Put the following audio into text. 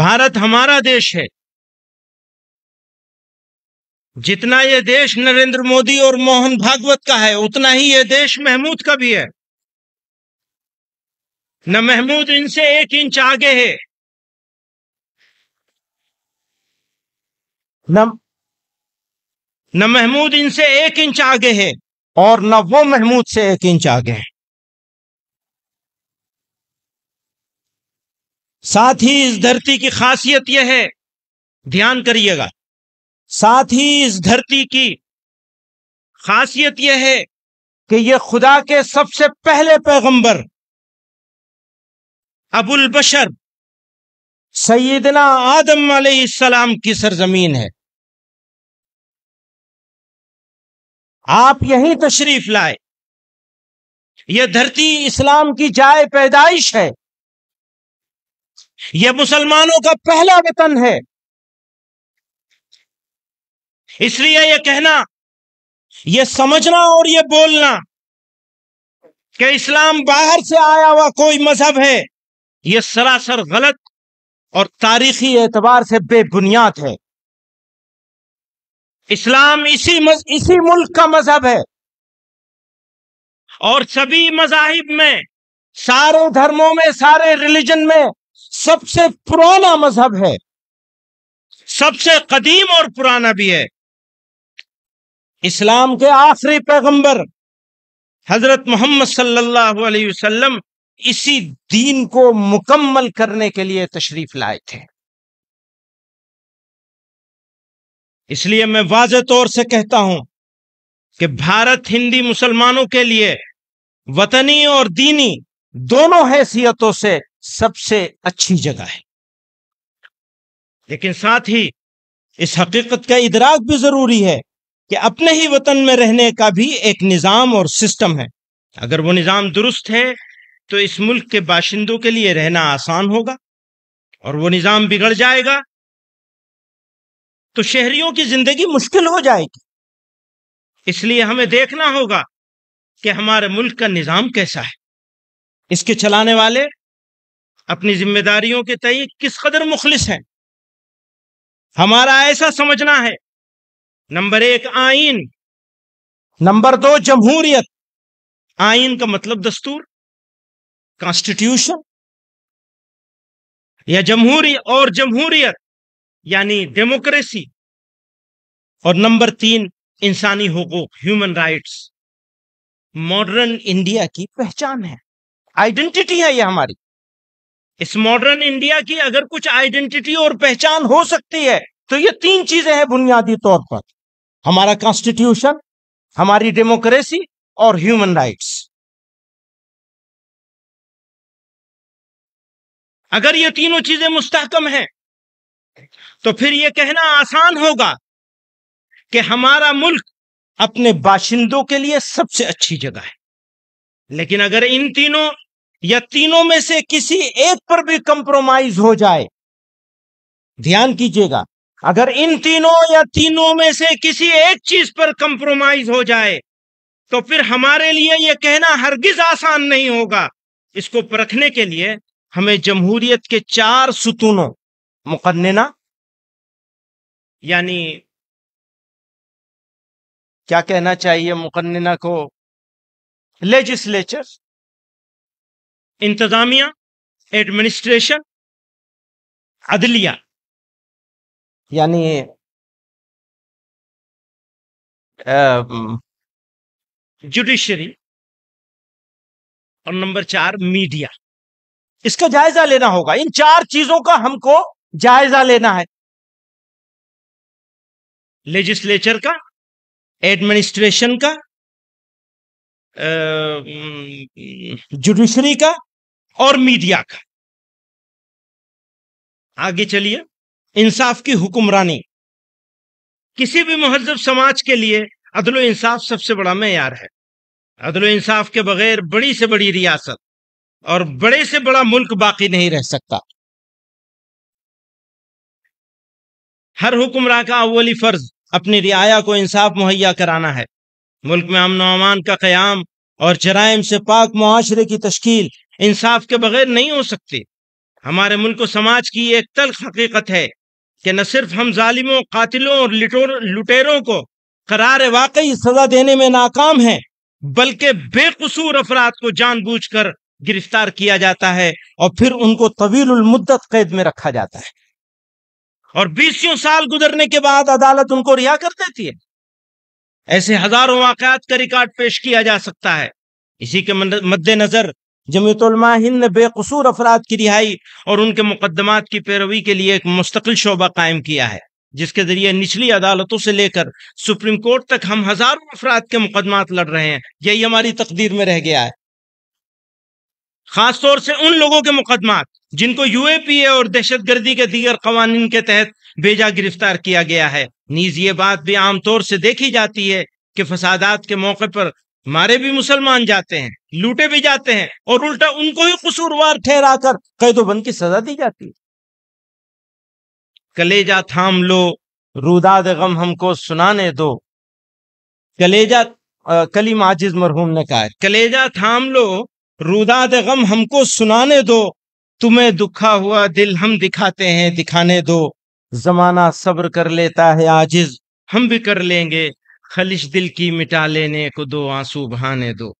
भारत हमारा देश है जितना ये देश नरेंद्र मोदी और मोहन भागवत का है उतना ही ये देश महमूद का भी है न महमूद इनसे एक इंच आगे है न न महमूद इनसे एक इंच आगे है और न वो महमूद से एक इंच आगे है साथ ही इस धरती की खासियत यह है ध्यान करिएगा साथ ही इस धरती की खासियत यह है कि यह खुदा के सबसे पहले पैगंबर अबुल बशर सैदना आदम सलाम की सरजमीन है आप यहीं तशरीफ लाए यह धरती इस्लाम की जाए पैदाइश है यह मुसलमानों का पहला वतन है इसलिए यह कहना यह समझना और यह बोलना कि इस्लाम बाहर से आया हुआ कोई मजहब है यह सरासर गलत और तारीखी एतबार से बेबुनियाद है इस्लाम इसी मज, इसी मुल्क का मजहब है और सभी मजाहिब में सारे धर्मों में सारे रिलीजन में सबसे पुराना मजहब है सबसे कदीम और पुराना भी है इस्लाम के आखिरी पैगंबर हजरत मोहम्मद सल्लल्लाहु अलैहि वसल्लम इसी दीन को मुकम्मल करने के लिए तशरीफ लाए थे इसलिए मैं वाज तौर से कहता हूं कि भारत हिंदी मुसलमानों के लिए वतनी और दीनी दोनों हैसियतों से सबसे अच्छी जगह है लेकिन साथ ही इस हकीकत का इदराक भी जरूरी है कि अपने ही वतन में रहने का भी एक निज़ाम और सिस्टम है अगर वो निज़ाम दुरुस्त है तो इस मुल्क के बाशिंदों के लिए रहना आसान होगा और वो निज़ाम बिगड़ जाएगा तो शहरियों की जिंदगी मुश्किल हो जाएगी इसलिए हमें देखना होगा कि हमारे मुल्क का निज़ाम कैसा है इसके चलाने वाले अपनी जिम्मेदारियों के तय किस कदर मुखलिस हैं हमारा ऐसा समझना है नंबर एक आइन नंबर दो जमहूरियत आइन का मतलब दस्तूर कॉन्स्टिट्यूशन या जमहूरी और जमहूरियत यानी डेमोक्रेसी और नंबर तीन इंसानी हकूक ह्यूमन राइट्स मॉडर्न इंडिया की पहचान है आइडेंटिटी है ये हमारी इस मॉडर्न इंडिया की अगर कुछ आइडेंटिटी और पहचान हो सकती है तो ये तीन चीजें हैं बुनियादी तौर पर हमारा कॉन्स्टिट्यूशन हमारी डेमोक्रेसी और ह्यूमन राइट्स अगर ये तीनों चीजें मुस्तकम हैं तो फिर ये कहना आसान होगा कि हमारा मुल्क अपने बाशिंदों के लिए सबसे अच्छी जगह है लेकिन अगर इन तीनों या तीनों में से किसी एक पर भी कंप्रोमाइज हो जाए ध्यान कीजिएगा अगर इन तीनों या तीनों में से किसी एक चीज पर कंप्रोमाइज हो जाए तो फिर हमारे लिए यह कहना हरगिज आसान नहीं होगा इसको परखने के लिए हमें जमहूरियत के चार सुतूनों मुकन्ना यानी क्या कहना चाहिए मुकन्ना को लेजिस्लेचर इंतजामिया एडमिनिस्ट्रेशन अदलिया यानी जुडिशरी और नंबर चार मीडिया इसका जायजा लेना होगा इन चार चीजों का हमको जायजा लेना है लेजिस्लेचर का एडमिनिस्ट्रेशन का जुडिशरी का और मीडिया का आगे चलिए इंसाफ की हुक्मरानी किसी भी महजब समाज के लिए अदलो इंसाफ सबसे बड़ा मैार है अदलो इंसाफ के बगैर बड़ी से बड़ी रियासत और बड़े से बड़ा मुल्क बाकी नहीं रह सकता हर हुक्मरान का अवली फर्ज अपनी रियाया को इंसाफ मुहैया कराना है मुल्क में अमन अमान का क्याम और जराइम से पाक मुआरे की तश्कील इंसाफ के बगैर नहीं हो सकते हमारे मुल्क समाज की एक तल्ख हकीकत है कि न सिर्फ हम ालिमों कातिलों और लुटेरों को करार वाकई सजा देने में नाकाम हैं बल्कि बेकसूर अफराद को जानबूझकर गिरफ्तार किया जाता है और फिर उनको तवील मुद्दत कैद में रखा जाता है और बीसियों साल गुजरने के बाद अदालत उनको रिहा कर देती है ऐसे हजारों वाकत का रिकॉर्ड पेश किया जा सकता है इसी के मद्देनजर जमयतलमा हिंद ने बेकसूर अफराद की रिहाई और उनके मुकदमात की पैरवी के लिए एक मुस्तकिल शोबा कायम किया है जिसके जरिए निचली अदालतों से लेकर सुप्रीम कोर्ट तक हम हजारों अफराद के मुकदमात लड़ रहे हैं यही हमारी तकदीर में रह गया है खासतौर से उन लोगों के मुकदमात जिनको यूएपीए और दहशतगर्दी के दीगर कवानीन के तहत भेजा गिरफ्तार किया गया है नीज ये बात भी आमतौर से देखी जाती है कि फसादात के मौके पर मारे भी मुसलमान जाते हैं लूटे भी जाते हैं और उल्टा उनको ही कसूरवार ठहरा कर कैदोबंद की सजा दी जाती है कलेजा थाम लो रुदाद गम हमको सुनाने दो कलेजा कली कलीम आजिज मरहूम ने कहा कलेजा थाम लो रुदाद गम हमको सुनाने दो तुम्हें दुखा हुआ दिल हम दिखाते हैं दिखाने दो जमाना सब्र कर लेता है आजिज हम भी कर लेंगे खलिश दिल की मिटा लेने को दो आंसू बहाने दो